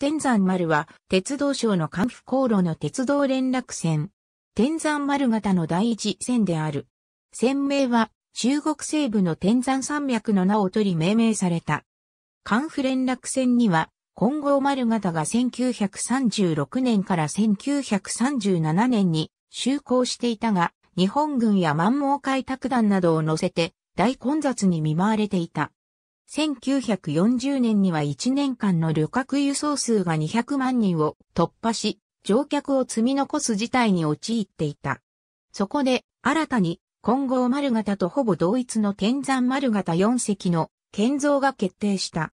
天山丸は、鉄道省の関府航路の鉄道連絡船。天山丸型の第一線である。船名は、中国西部の天山山脈の名を取り命名された。関府連絡船には、金剛丸型が1936年から1937年に就航していたが、日本軍や満蒙開拓団などを乗せて大混雑に見舞われていた。1940年には1年間の旅客輸送数が200万人を突破し、乗客を積み残す事態に陥っていた。そこで、新たに、混合丸型とほぼ同一の天山丸型4隻の建造が決定した。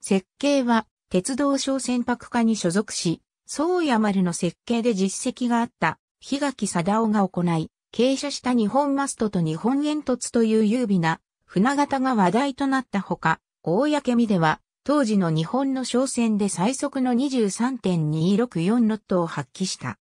設計は、鉄道省船舶課に所属し、宗谷丸の設計で実績があった、日垣貞夫が行い、傾斜した日本マストと日本煙突という優美な船型が話題となったほか、大け身では、当時の日本の商船で最速の23.264ノットを発揮した。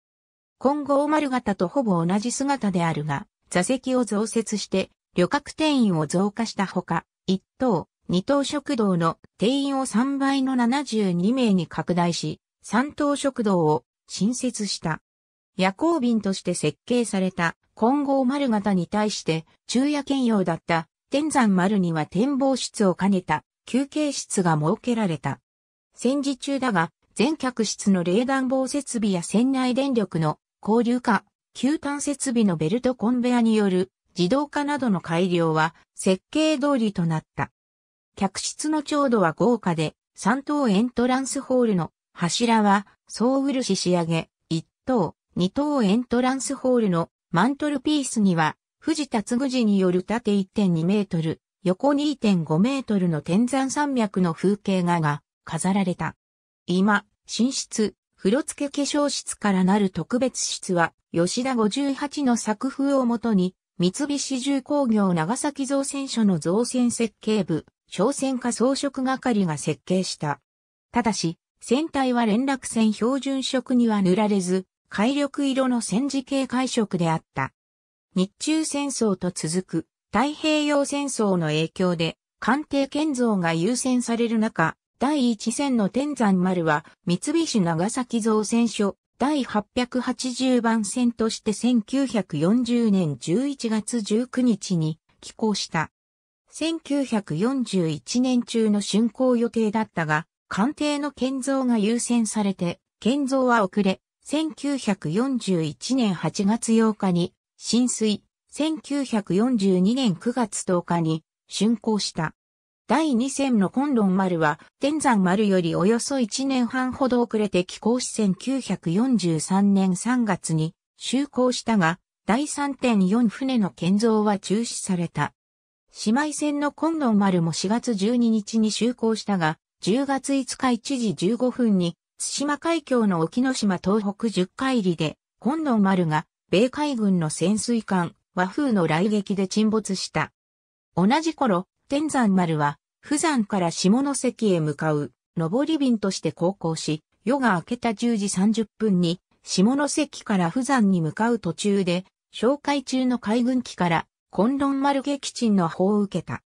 今後丸型とほぼ同じ姿であるが、座席を増設して、旅客定員を増加したほか、一等、二等食堂の定員を3倍の72名に拡大し、三等食堂を新設した。夜行便として設計された混合丸型に対して、昼夜兼用だった天山丸には展望室を兼ねた休憩室が設けられた。戦時中だが、全客室の冷暖房設備や船内電力の交流化、吸炭設備のベルトコンベアによる自動化などの改良は設計通りとなった。客室の調度は豪華で、3等エントランスホールの柱は総漆仕上げ、1等、2等エントランスホールのマントルピースには藤田嗣次による縦1.2メートル、横2.5メートルの天山山脈の風景画が飾られた。今、寝室、風呂付化粧室からなる特別室は、吉田58の作風をもとに、三菱重工業長崎造船所の造船設計部、商船化装飾係が設計した。ただし、船体は連絡船標準色には塗られず、海緑色の戦時系海色であった。日中戦争と続く太平洋戦争の影響で艦艇建造が優先される中、第一戦の天山丸は三菱長崎造船所第880番線として1940年11月19日に寄港した。1941年中の竣工予定だったが、艦艇の建造が優先されて、建造は遅れ、1941年8月8日に浸水、1942年9月10日に竣工した。第2戦のコンロン丸は、天山丸よりおよそ1年半ほど遅れて寄港し1943年3月に就航したが、第3.4船の建造は中止された。姉妹船のコンロン丸も4月12日に就航したが、10月5日1時15分に、津島海峡の沖ノ島東北10海里で、ロン丸が米海軍の潜水艦、和風の雷撃で沈没した。同じ頃、天山丸は、富山から下関へ向かう、上り便として航行し、夜が明けた10時30分に、下関から富山に向かう途中で、紹介中の海軍機から、混乱丸撃沈の砲を受けた。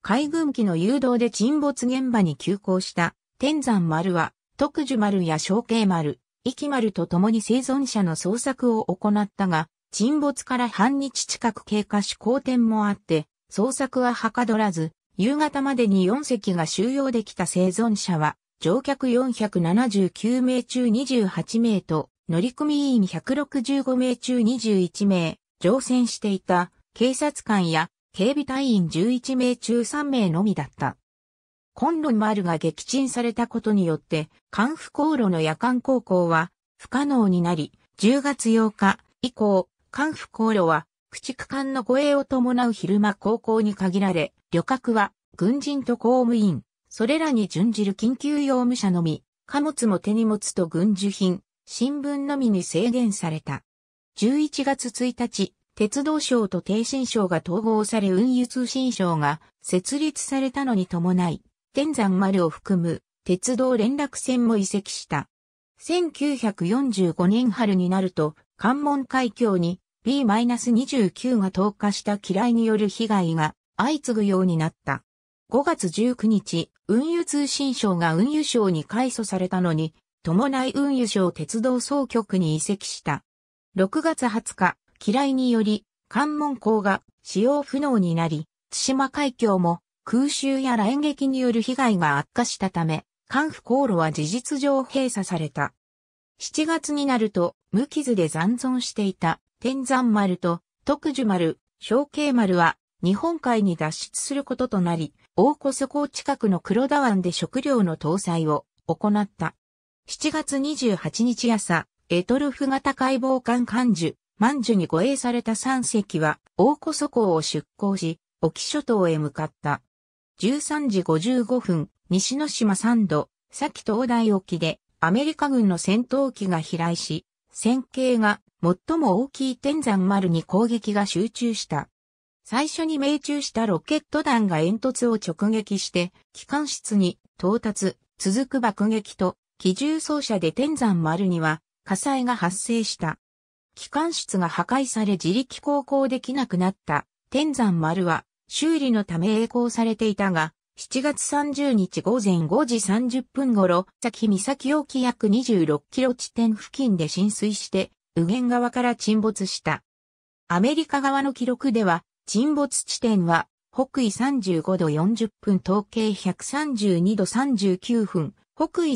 海軍機の誘導で沈没現場に急行した、天山丸は、特殊丸や小慶丸、生丸と共に生存者の捜索を行ったが、沈没から半日近く経過し好天もあって、捜索ははかどらず、夕方までに4隻が収容できた生存者は、乗客479名中28名と、乗組員165名中21名、乗船していた警察官や警備隊員11名中3名のみだった。コ昆マ丸が撃沈されたことによって、関府航路の夜間航行は不可能になり、10月8日以降、関府航路は駆逐艦の護衛を伴う昼間航行に限られ、旅客は軍人と公務員、それらに準じる緊急用務者のみ、貨物も手荷物と軍需品、新聞のみに制限された。11月1日、鉄道省と低信省が統合され運輸通信省が設立されたのに伴い、天山丸を含む鉄道連絡船も移籍した。1945年春になると、関門海峡に B-29 が投下した機雷による被害が相次ぐようになった。5月19日、運輸通信省が運輸省に改組されたのに、伴い運輸省鉄道総局に移籍した。6月20日、機雷により、関門港が使用不能になり、津島海峡も空襲や雷撃による被害が悪化したため、関府航路は事実上閉鎖された。7月になると、無傷で残存していた天山丸と徳樹丸、小慶丸は日本海に脱出することとなり、大古須港近くの黒田湾で食料の搭載を行った。7月28日朝、エトルフ型解剖艦艦樹、万樹に護衛された3隻は、大古蘇港を出港し、沖諸島へ向かった。13時55分、西之島3度、先東大沖で、アメリカ軍の戦闘機が飛来し、戦型が最も大きい天山丸に攻撃が集中した。最初に命中したロケット弾が煙突を直撃して、機関室に到達、続く爆撃と、機銃奏者で天山丸には火災が発生した。機関室が破壊され自力航行できなくなった天山丸は修理のため栄光されていたが、7月30日午前5時30分頃、先岬沖約26キロ地点付近で浸水して、右舷側から沈没した。アメリカ側の記録では、沈没地点は、北緯35度40分、統計132度39分、北緯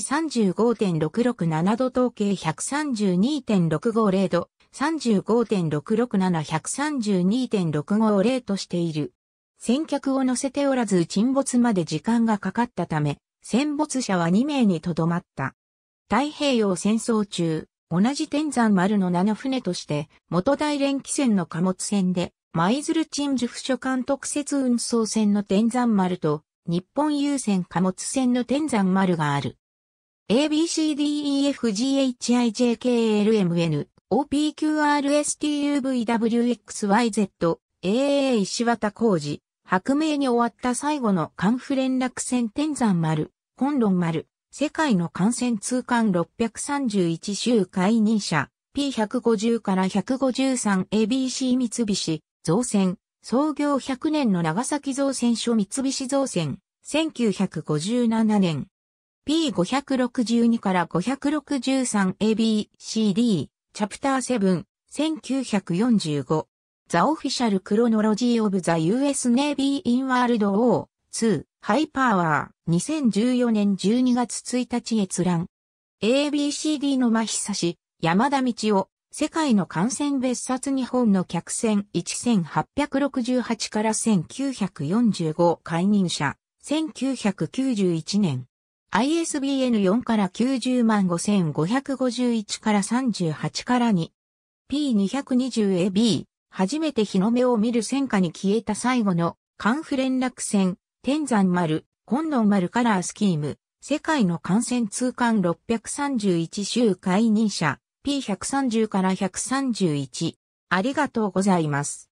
35.667度、統計132.650度、35.667、132.650としている。先客を乗せておらず沈没まで時間がかかったため、戦没者は2名にとどまった。太平洋戦争中、同じ天山丸の名の船として、元大連機船の貨物船で、舞鶴鎮守府所管特設運送船の天山丸と、日本郵船貨物船の天山丸がある。ABCDEFGHIJKLMN OPQRSTUVWXYZ a a 石渡工事。白明に終わった最後のン府連絡船天山丸、ロ論丸、世界の艦船通貫631周回任者、P150 から 153ABC 三菱、造船、創業100年の長崎造船所三菱造船、1957年。P562 から 563ABCD、チャプター7、1945。The Official Chronology of the US ネイビー・イン・ワールド・オー・2、ハイパーワ r 2014年12月1日閲覧。ABCD の真久し、山田道夫、世界の感染別冊日本の客船1868から1945解任者、1991年。ISBN 4から90万5551から38から 2P220AB 初めて日の目を見る戦火に消えた最後の、関府連絡船、天山丸、今能丸カラースキーム、世界の艦船通貫631周回任者、P130 から131。ありがとうございます。